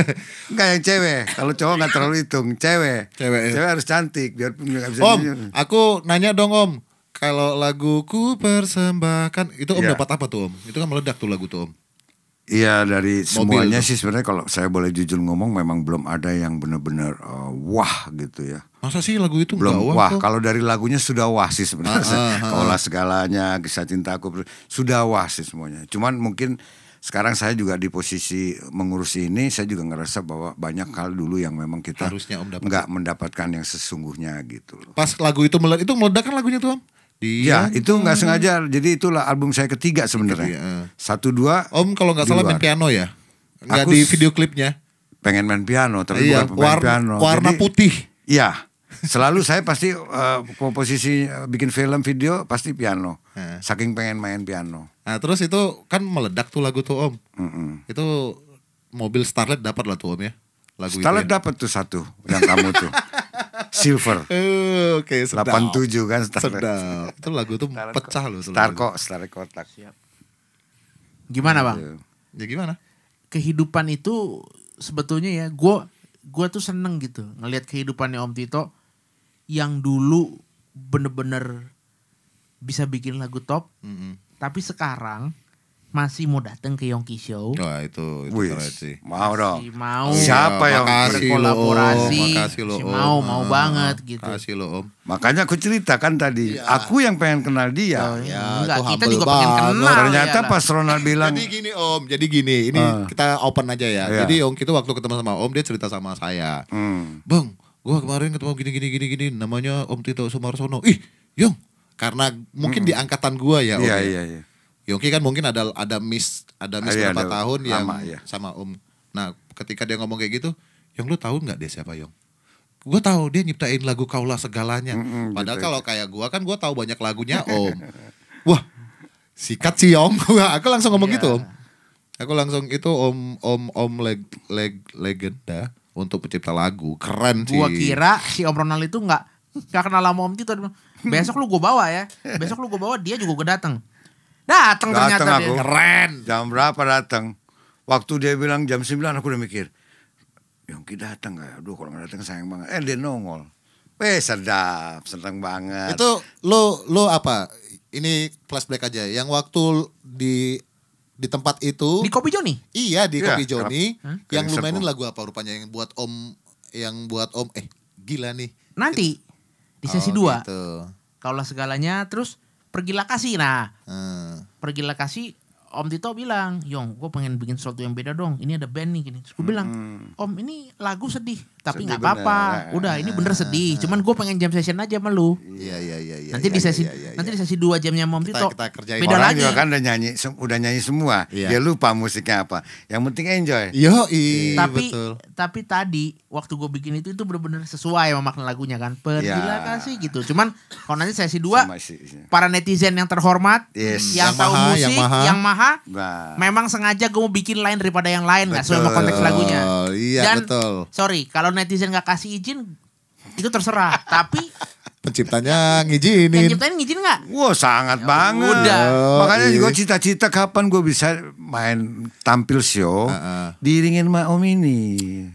[LAUGHS] Enggak yang cewek. Kalau cowok nggak terlalu hitung. Cewek. Cewek. Ya. Cewek harus cantik. biar nggak bisa. Om, nyanyi. aku nanya dong Om. Kalau laguku persembahkan itu Om ya. dapat apa tuh Om? Itu kan meledak tuh lagu tuh Om. Iya dari semuanya itu. sih sebenarnya kalau saya boleh jujur ngomong memang belum ada yang benar-benar uh, wah gitu ya. Masa sih lagu itu belum wah? wah. Kalau dari lagunya sudah wah sih sebenarnya. Ah, ah, ah, ah. segalanya, kisah cintaku sudah wah sih semuanya. Cuman mungkin sekarang saya juga di posisi mengurus ini, saya juga ngerasa bahwa banyak hal dulu yang memang kita harusnya nggak mendapatkan yang sesungguhnya gitu. Pas lagu itu meledak, itu meledakan lagunya tuh Om? Iya, ya, itu hmm. nggak sengaja. Jadi itulah album saya ketiga sebenarnya. Iya, eh. Satu dua. Om kalau nggak salah main piano ya? Nggak di video klipnya? Pengen main piano, tapi iya, bukan war warna, piano. Warna jadi, putih. Iya. Selalu saya pasti uh, komposisi eh, bikin film video pasti piano. Saking pengen main piano. Nah terus itu kan meledak tuh lagu tuh om. Mm -mm. Itu mobil Starlet dapat lah tuh om ya. Lagu Starlet ya. dapat tuh satu yang kamu tuh. [LAUGHS] Silver. Uh, [LAUGHS] Oke, okay, tujuh 87 kan Star Sedap. Itu lagu tuh pecah loh Star kok, Star Kotak. Siap. Gimana, Bang? Iya. Ya gimana? Kehidupan itu sebetulnya ya gua gua tuh seneng gitu ngelihat kehidupannya Om Tito yang dulu bener-bener bisa bikin lagu top. Mm -hmm. Tapi sekarang masih mau datang ke Yongki Show. Wah itu, itu Wih, keren sih. Mau dong. Masih mau. Siapa yang berkolaborasi? Lo, makasih lo, om. mau, mau ah, banget gitu. Makasih lo om. Makanya aku cerita kan tadi, ya. aku yang pengen kenal dia. Oh, iya. ya, Enggak, kita juga banget. pengen kenal. Ternyata ya, pas Ronald bilang. Jadi gini om, jadi gini, ini uh. kita open aja ya. ya. Jadi Yongki itu waktu ketemu sama om, dia cerita sama saya. Hmm. Bang, gua kemarin ketemu gini gini gini gini, namanya Om Tito Sumarsono. Ih, Yong, karena mungkin hmm. di angkatan gua ya iya, om. Ya. Iya, iya, iya Yongki kan mungkin ada ada miss ada miss berapa ada tahun lama, yang ya. sama Om. Nah, ketika dia ngomong kayak gitu, Yong lu tahu nggak dia siapa Yong? Gue tahu dia nyiptain lagu Kaulah Segalanya. Mm -hmm, Padahal gitu, kalau kayak gue kan gue tahu banyak lagunya Om. [LAUGHS] Wah, sikat si Yong. [LAUGHS] aku langsung ngomong yeah. gitu Om. Aku langsung itu Om Om Om leg, leg, legenda untuk pencipta lagu. Keren sih. Gua kira si Om Ronald itu nggak nggak kenal sama Om Tito. Besok lu gue bawa ya. Besok lu gue bawa dia juga gue datang. Datang ternyata aku. dia. Keren. Jam berapa datang? Waktu dia bilang jam 9 aku udah mikir. yang kita datang gak? Ya? Aduh kalau gak datang sayang banget. Eh dia nongol. Eh sedap, seneng banget. Itu lo lo apa? Ini flashback aja. Ya. Yang waktu di di tempat itu di Kopi Joni. Iya, di ya, Kopi Joni. Huh? Yang lumayan mainin lagu apa rupanya yang buat Om yang buat Om eh gila nih. Nanti di sesi oh, dua Gitu. Kaulah segalanya terus pergilah kasih, nah hmm. pergi lokasi Om Tito bilang, Yong, gue pengen bikin sesuatu yang beda dong. Ini ada band nih gini. Terus gue bilang, hmm. Om ini lagu sedih, tapi nggak apa-apa. Udah, ini nah. bener sedih. Cuman gue pengen jam session aja melu. Iya iya iya. Ya, nanti ya, di iya, sesi, ya, ya, ya. nanti iya. di sesi dua jamnya Om Tito. Kita kerjain. Beda Orang lagi. juga kan udah nyanyi, udah nyanyi semua. Ya Dia lupa musiknya apa. Yang penting enjoy. Yo, i, iya. tapi betul. tapi tadi waktu gue bikin itu itu bener-bener sesuai sama makna lagunya kan. Pergilah ya. kasih gitu. Cuman kalau nanti sesi dua, para netizen yang terhormat, yes. yang, yang tahu musik, yang maha nah. memang sengaja gue mau bikin lain daripada yang lain nggak sesuai sama konteks lagunya iya, dan betul. sorry kalau netizen nggak kasih izin itu terserah [LAUGHS] tapi penciptanya ngizinin Penciptanya ngijin ngizin nggak wah sangat ya, banget udah. Oh, makanya iya. gue cita-cita kapan gue bisa main tampil show uh -uh. diiringin sama om ini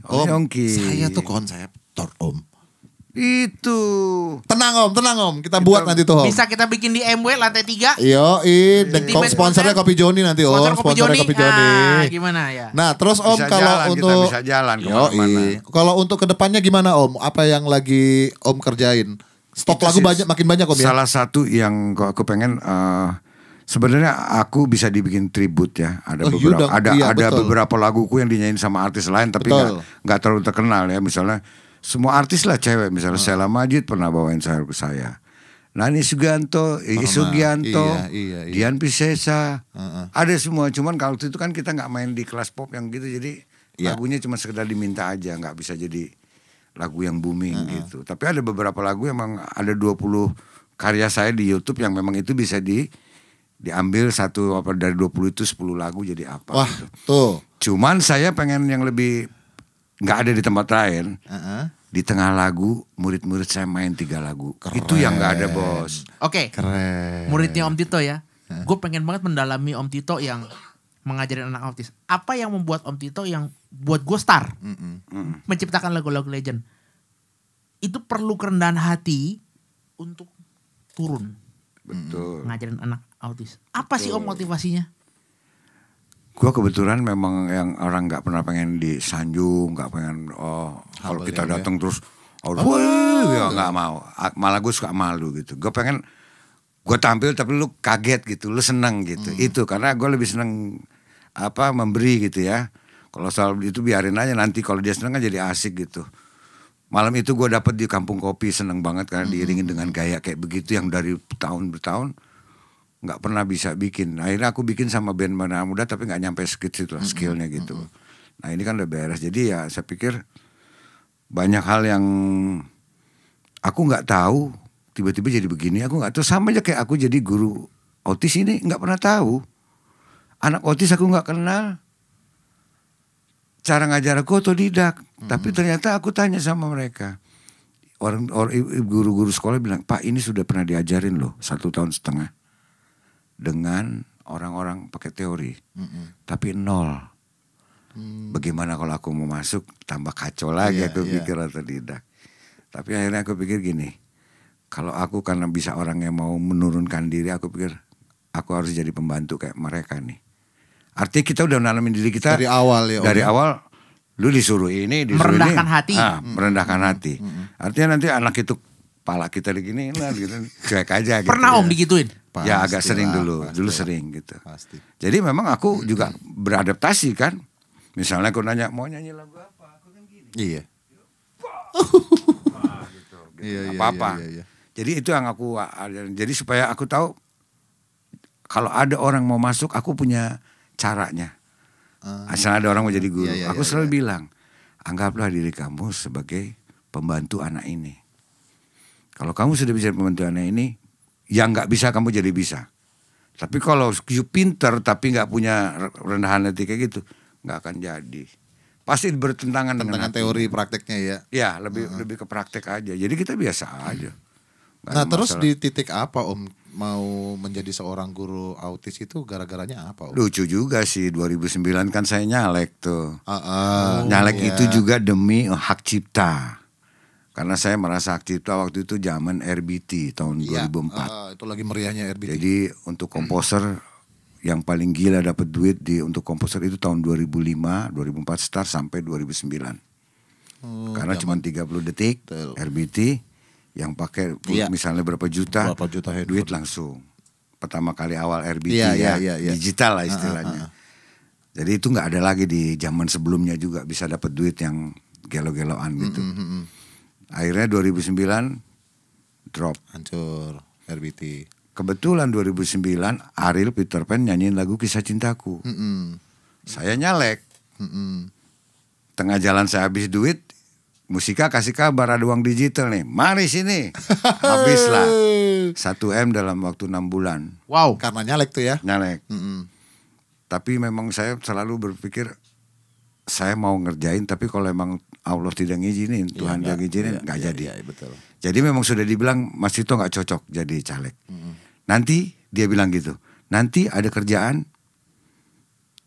om, om Ongki saya tuh konseptor om itu. Tenang om, tenang om. Kita, kita buat nanti tuh om. Bisa kita bikin di MW lantai 3. Yo, i, iya. sponsornya kan? Kopi Joni nanti om. Sponsor Kopi Joni. Kopi ah, Joni. Ah, gimana ya? Nah, terus om bisa kalau jalan, untuk kita bisa jalan Kalau untuk kedepannya gimana om? Apa yang lagi om kerjain? Stok lagu sih, banyak, makin banyak om ya. Salah satu yang aku pengen. Uh, Sebenarnya aku bisa dibikin tribut ya. Ada oh, beberapa ada iya, ada beberapa laguku yang dinyanyiin sama artis lain tapi nggak terlalu terkenal ya. Misalnya semua artis lah cewek misalnya oh. Sela Majid pernah bawain sayur ke saya. Nani Sugianto, Iki Sugianto, iya, iya, iya. Dian Piscesa, uh -uh. ada semua. Cuman kalau itu kan kita nggak main di kelas pop yang gitu, jadi yeah. lagunya cuma sekedar diminta aja, nggak bisa jadi lagu yang booming uh -uh. gitu. Tapi ada beberapa lagu emang ada 20 karya saya di YouTube yang memang itu bisa di diambil satu apa dari 20 itu 10 lagu jadi apa Wah, gitu. tuh. Cuman saya pengen yang lebih nggak ada di tempat lain. Uh -uh. Di tengah lagu murid-murid saya main tiga lagu. Keren. Itu yang nggak ada bos. Oke. Okay. Muridnya Om Tito ya. Huh? Gue pengen banget mendalami Om Tito yang mengajarin anak autis. Apa yang membuat Om Tito yang buat gue star mm -mm. menciptakan lagu-lagu legend? Itu perlu kerendahan hati untuk turun. Betul. Ngajarin anak autis. Apa Betul. sih Om motivasinya? gue kebetulan memang yang orang nggak pernah pengen disanjung, nggak pengen oh kalau kita ya, ya? datang ya. terus oh, oh ya nggak mau. Malah gue suka malu gitu. Gue pengen gue tampil tapi lu kaget gitu, lu seneng gitu. Hmm. Itu karena gue lebih seneng apa memberi gitu ya. Kalau soal itu biarin aja nanti kalau dia seneng kan jadi asik gitu. Malam itu gue dapet di kampung kopi seneng banget karena hmm. diiringin dengan gaya kayak begitu yang dari tahun bertahun nggak pernah bisa bikin. Akhirnya aku bikin sama band mana muda tapi nggak nyampe sedikit situ lah skillnya gitu. Nah ini kan udah beres. Jadi ya saya pikir banyak hal yang aku nggak tahu tiba-tiba jadi begini. Aku nggak tahu sama aja kayak aku jadi guru otis ini nggak pernah tahu. Anak otis aku nggak kenal. Cara ngajar aku atau Mm Tapi ternyata aku tanya sama mereka orang orang guru-guru sekolah bilang pak ini sudah pernah diajarin loh satu tahun setengah dengan orang-orang pakai teori, mm -mm. tapi nol. Mm. Bagaimana kalau aku mau masuk tambah kacau lagi yeah, aku yeah. pikir atau tidak. Tapi akhirnya aku pikir gini, kalau aku karena bisa orang yang mau menurunkan diri, aku pikir aku harus jadi pembantu kayak mereka nih. Artinya kita udah menanamin diri kita dari awal ya. Dari okay. Ya? awal lu disuruh ini, disuruh merendahkan ini. Ah, hati. Ah, merendahkan hati. Artinya nanti anak itu pala kita begini, lah gitu. [LAUGHS] Cuek aja gitu. Pernah ya. Om digituin? Pasti ya agak sering dulu, pasti dulu sering gitu. Pasti. Jadi memang aku hmm. juga beradaptasi kan. Misalnya aku nanya mau nyanyi lagu apa, aku kan gini. Iya. Gitu. Gitu. iya, iya apa-apa. Iya, iya, Jadi itu yang aku jadi supaya aku tahu kalau ada orang mau masuk aku punya caranya. Uh, Asal ada orang mau jadi guru, iya, iya, aku selalu iya. bilang anggaplah diri kamu sebagai pembantu anak ini. Kalau kamu sudah bisa pembantu anak ini, yang nggak bisa kamu jadi bisa. Tapi kalau you pinter tapi nggak punya rendahan hati kayak gitu, nggak akan jadi. Pasti bertentangan Tentangan dengan teori hati. prakteknya ya. Ya lebih uh -huh. lebih ke praktek aja. Jadi kita biasa aja. Gak nah terus di titik apa om mau menjadi seorang guru autis itu gara-garanya apa om? Lucu juga sih 2009 kan saya nyalek tuh. Uh -uh. Nyalek iya. itu juga demi hak cipta karena saya merasa aktif waktu itu zaman RBT tahun ya, 2004. Uh, itu lagi meriahnya RBT. Jadi untuk hmm. komposer hmm. yang paling gila dapat duit di untuk komposer itu tahun 2005, 2004 start sampai 2009. sembilan. Oh, karena iya, cuma 30 detik Betul. RBT yang pakai ya. misalnya berapa juta, berapa juta handphone. duit langsung. Pertama kali awal RBT iya, ya, ya, ya, ya. digital lah ah, ah, istilahnya. Uh, uh, uh. Jadi itu nggak ada lagi di zaman sebelumnya juga bisa dapat duit yang gelo-geloan gitu. Mm -hmm. hmm, hmm Akhirnya 2009 drop. Hancur RBT. Kebetulan 2009 Ariel Peter Pan nyanyiin lagu Kisah Cintaku. Mm -mm. Saya nyalek. Mm -mm. Tengah jalan saya habis duit, Musika kasih kabar ada uang digital nih. Mari sini. [LAUGHS] Habislah. 1M dalam waktu 6 bulan. Wow. Karena nyalek tuh ya. Nyalek. Mm -mm. Tapi memang saya selalu berpikir saya mau ngerjain tapi kalau emang Allah tidak ngizinin, iya, Tuhan tidak ya, ngizinin, nggak iya, ya, jadi. Ya, betul. Jadi memang sudah dibilang Mas Tito nggak cocok jadi caleg. Mm-hmm. Nanti dia bilang gitu. Nanti ada kerjaan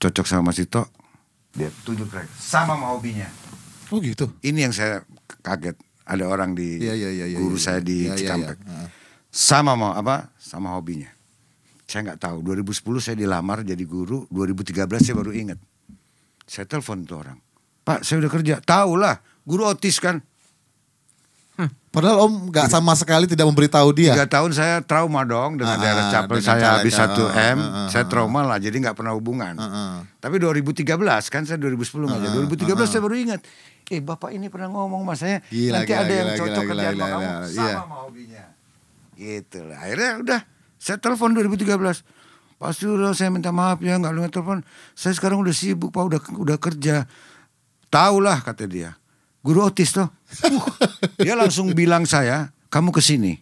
cocok sama Mas Tito, dia tunjuk sama mau hobinya. Oh gitu. Ini yang saya kaget. Ada orang di ya, ya, ya, ya, guru ya, ya. saya di ya, Cikampek. Ya, ya. Sama mau apa? Sama hobinya. Saya nggak tahu. 2010 saya dilamar jadi guru. 2013 saya baru ingat. Saya telepon tuh orang Pak saya udah kerja. lah, guru otis kan. Hmm. Padahal om gak sama sekali tidak memberitahu dia. Tiga tahun saya trauma dong dengan ah, daerah capel saya habis 1 ah, m, ah, ah, saya ah. trauma lah jadi gak pernah hubungan. Ah, ah. Tapi 2013 kan saya 2010 ah, aja. Ah, 2013 ah, saya baru ingat, eh bapak ini pernah ngomong sama saya gila, nanti gila, ada yang cocok gila, kerjaan gila, kamu iya. sama yeah. sama hobinya. Gitu lah. Akhirnya udah saya telepon 2013. Pak Suro saya minta maaf ya nggak lu telepon. Saya sekarang udah sibuk pak udah udah kerja Taulah kata dia. Guru Otis tuh dia langsung [LAUGHS] bilang saya, kamu ke sini.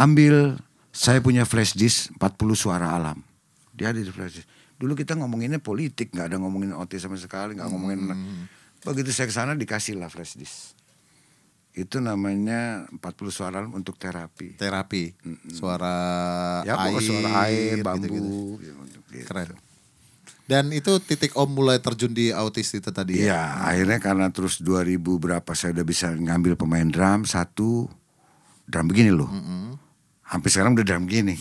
Ambil saya punya flash disk 40 suara alam. Dia ada di flash disk. Dulu kita ngomonginnya politik, nggak ada ngomongin Otis sama sekali, nggak ngomongin. Hmm. Begitu saya ke sana dikasih lah flash disk. Itu namanya 40 suara alam untuk terapi. Terapi. Suara ya, air, suara air, bambu. Gitu -gitu. Gitu. Keren. Dan itu titik om mulai terjun di autis itu tadi ya? Iya, akhirnya karena terus 2000 berapa saya udah bisa ngambil pemain drum satu drum begini loh. Mm -hmm. Hampir sekarang udah drum gini.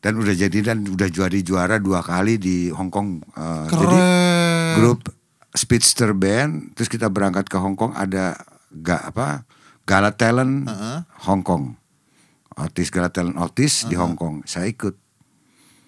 Dan udah jadi dan udah juara juara dua kali di Hong Kong. Uh, Jadi grup Speedster Band, terus kita berangkat ke Hong Kong ada ga, apa Gala Talent uh -huh. Hong Kong. Otis Gala Talent Otis uh -huh. di Hong Kong. Saya ikut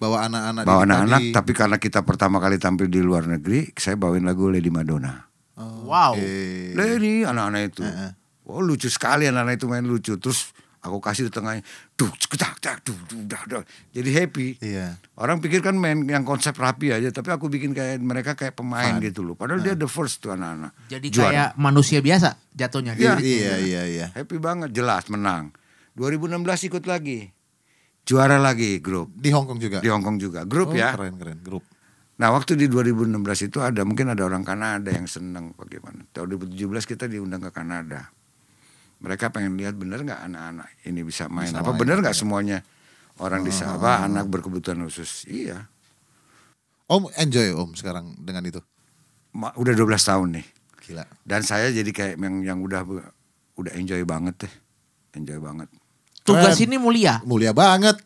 bawa anak-anak bawa anak-anak tapi karena kita pertama kali tampil di luar negeri saya bawain lagu Lady Madonna oh, wow okay. Lady anak-anak itu uh-uh. wow, lucu sekali anak-anak itu main lucu terus aku kasih di tengahnya duh tak duh duh dah jadi happy iya. orang pikir kan main yang konsep rapi aja tapi aku bikin kayak mereka kayak pemain Fun. gitu loh padahal uh. dia the first tuh anak-anak jadi Juara. kayak manusia biasa jatuhnya iya, gitu. iya iya iya happy banget jelas menang 2016 ikut lagi juara lagi grup. Di Hong Kong juga. Di Hong Kong juga. Grup oh, ya. Keren keren grup. Nah waktu di 2016 itu ada mungkin ada orang Kanada yang seneng bagaimana. Tahun 2017 kita diundang ke Kanada. Mereka pengen lihat bener nggak anak-anak ini bisa main. Bisa apa main, bener nggak semuanya orang oh, di apa oh, anak berkebutuhan khusus. Iya. Om enjoy om sekarang dengan itu. Ma, udah 12 tahun nih. Gila. Dan saya jadi kayak yang yang udah udah enjoy banget deh. Enjoy banget. Tugas ini mulia. Mulia banget.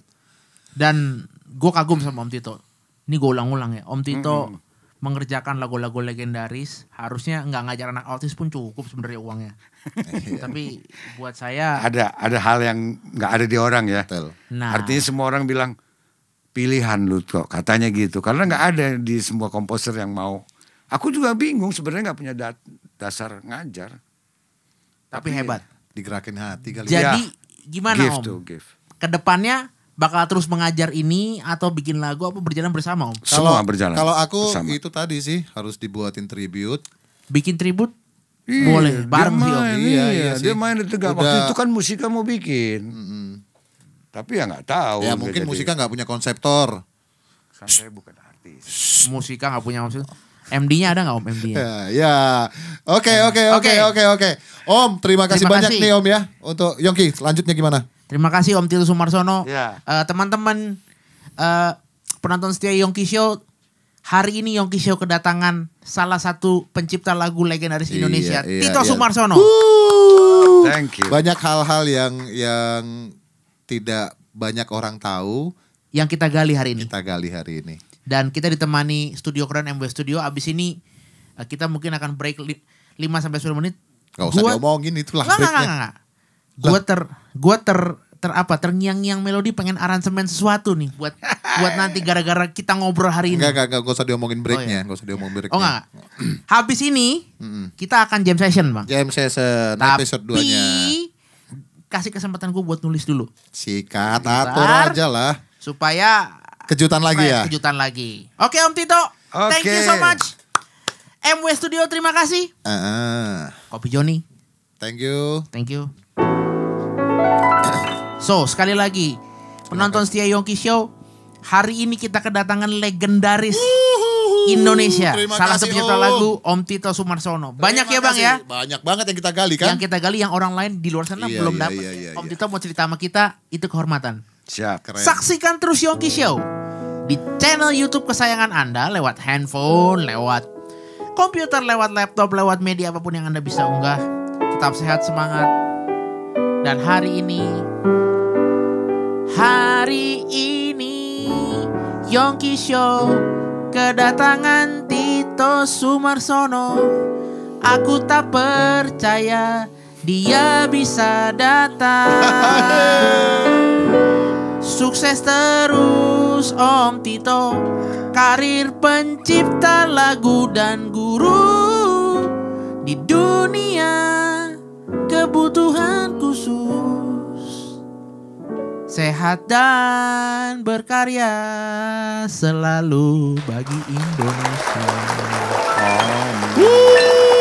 Dan gue kagum sama Om Tito. Ini gue ulang-ulang ya. Om Tito mm -hmm. mengerjakan lagu-lagu legendaris. Harusnya nggak ngajar anak autis pun cukup sebenarnya uangnya. Iya. Tapi buat saya ada ada hal yang nggak ada di orang ya. Nah, artinya semua orang bilang pilihan lu kok katanya gitu. Karena nggak ada di semua komposer yang mau. Aku juga bingung sebenarnya nggak punya dasar ngajar. Tapi, Tapi hebat. Ya, digerakin hati kali. Jadi ya gimana give om? To give. Kedepannya bakal terus mengajar ini atau bikin lagu apa berjalan bersama om? Semua kalo, berjalan. Kalau aku bersama. itu tadi sih harus dibuatin tribute. Bikin tribute? Iya, Boleh, bareng sih om. Iya, iya, iya, sih. dia main di Tegal. Udah. Waktu itu kan musika mau bikin. Mm -hmm. Tapi ya nggak tahu. Ya mungkin jadi. musika nggak punya konseptor. Kan saya bukan artis. Musika nggak punya konseptor. MD-nya ada nggak Om MD-nya? ya. Oke, oke, oke, oke, oke. Om, terima kasih terima banyak kasih. nih Om ya untuk Yongki. Selanjutnya gimana? Terima kasih Om Tito Sumarsono. Ya. Uh, teman-teman uh, penonton setia Yongki Show Hari ini Yongki Show kedatangan salah satu pencipta lagu legendaris Indonesia, yeah, Tito yeah. Sumarsono. Woo! Thank you. Banyak hal-hal yang yang tidak banyak orang tahu yang kita gali hari ini. Kita gali hari ini. Dan kita ditemani studio keren MW Studio. Abis ini eh, kita mungkin akan break 5 sampai 10 menit. Gak usah gua, diomongin itulah enggak, breaknya. Enggak, enggak, Gue ter, gua ter, ter apa terngiang-ngiang melodi pengen aransemen sesuatu nih buat [LAUGHS] buat nanti gara-gara kita ngobrol hari ini. Enggak, enggak, enggak, gak usah diomongin breaknya, oh, iya. gak usah diomongin breaknya. Oh enggak. [CLEARS THROAT] Habis ini kita akan jam session, Bang. Jam session Tapi, episode 2-nya. Kasih kesempatan gue buat nulis dulu. Sikat, atur aja lah. Supaya Kejutan lagi ya. Kejutan lagi. Oke Om Tito. Okay. Thank you so much. MW Studio terima kasih. Uh, Kopi Joni. Thank you. Thank you. So sekali lagi penonton setia Yongki Show hari ini kita kedatangan legendaris. Indonesia. Terima Salah satu cerita lagu Om Tito Sumarsono. Banyak Terima ya Bang kasih. ya? Banyak banget yang kita gali kan? Yang kita gali yang orang lain di luar sana iya, belum iya, dapat. Iya, iya, Om iya. Tito mau cerita sama kita itu kehormatan. Siap. Keren. Saksikan terus Yongki Show di channel YouTube kesayangan Anda lewat handphone, lewat komputer, lewat laptop, lewat media apapun yang Anda bisa unggah. Tetap sehat semangat. Dan hari ini hari ini Yongki Show kedatangan Tito Sumarsono Aku tak percaya dia bisa datang [LAUGHS] Sukses terus Om Tito Karir pencipta lagu dan guru Di dunia kebutuhan khusus Sehat dan berkarya selalu bagi Indonesia Om.